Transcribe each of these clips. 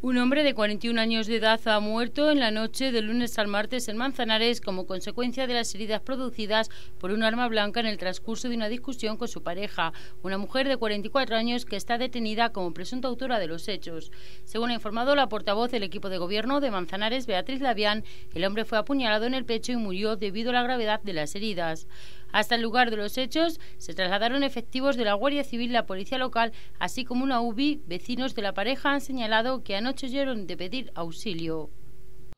Un hombre de 41 años de edad ha muerto en la noche del lunes al martes en Manzanares como consecuencia de las heridas producidas por un arma blanca en el transcurso de una discusión con su pareja, una mujer de 44 años que está detenida como presunta autora de los hechos. Según ha informado la portavoz del equipo de gobierno de Manzanares, Beatriz Labián, el hombre fue apuñalado en el pecho y murió debido a la gravedad de las heridas. Hasta el lugar de los hechos se trasladaron efectivos de la Guardia Civil, la policía local, así como una UBI. Vecinos de la pareja han señalado que anoche oyeron de pedir auxilio.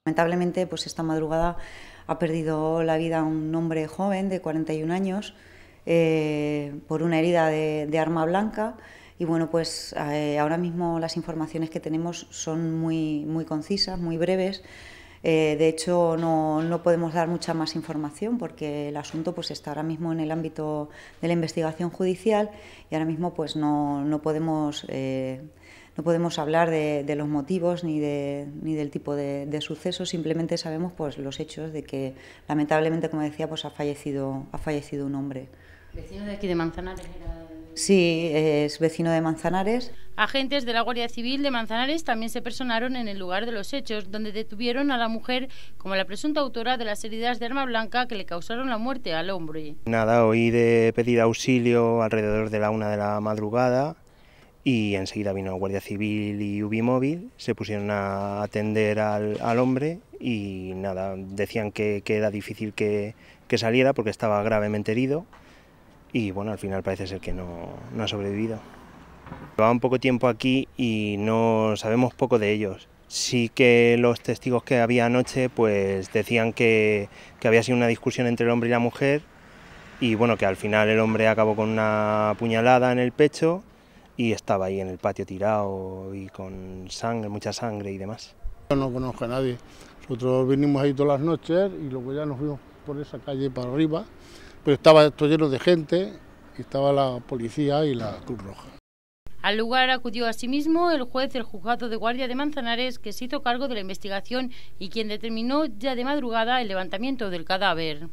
Lamentablemente, pues esta madrugada ha perdido la vida un hombre joven de 41 años eh, por una herida de, arma blanca. Y bueno, pues eh, ahora mismo las informaciones que tenemos son muy, muy concisas, muy breves. Eh, de hecho, no, podemos dar mucha más información porque el asunto pues, está ahora mismo en el ámbito de la investigación judicial y ahora mismo pues, no, no podemos, eh, no podemos hablar de, los motivos ni, de, ni del tipo de, suceso, simplemente sabemos pues, los hechos de que lamentablemente, como decía, pues, ha, fallecido, ha fallecido un hombre. Sí, es vecino de Manzanares. Agentes de la Guardia Civil de Manzanares también se personaron en el lugar de los hechos, donde detuvieron a la mujer como la presunta autora de las heridas de arma blanca que le causaron la muerte al hombre. Nada, oí de pedir auxilio alrededor de la una de la madrugada y enseguida vino la Guardia Civil y Ubimóvil, se pusieron a atender al, hombre y nada, decían que, era difícil que saliera porque estaba gravemente herido y bueno, al final parece ser que no, ha sobrevivido. un poco tiempo aquí y no sabemos poco de ellos. Sí que los testigos que había anoche pues decían que, que había sido una discusión entre el hombre y la mujer y bueno, que al final el hombre acabó con una puñalada en el pecho y estaba ahí en el patio tirado y con sangre, mucha sangre y demás. Yo no conozco a nadie. Nosotros vinimos ahí todas las noches y luego ya nos fuimos por esa calle para arriba pero estaba esto lleno de gente estaba la policía y la Cruz Roja. Al lugar acudió asimismo el juez del juzgado de guardia de Manzanares, que se hizo cargo de la investigación y quien determinó ya de madrugada el levantamiento del cadáver.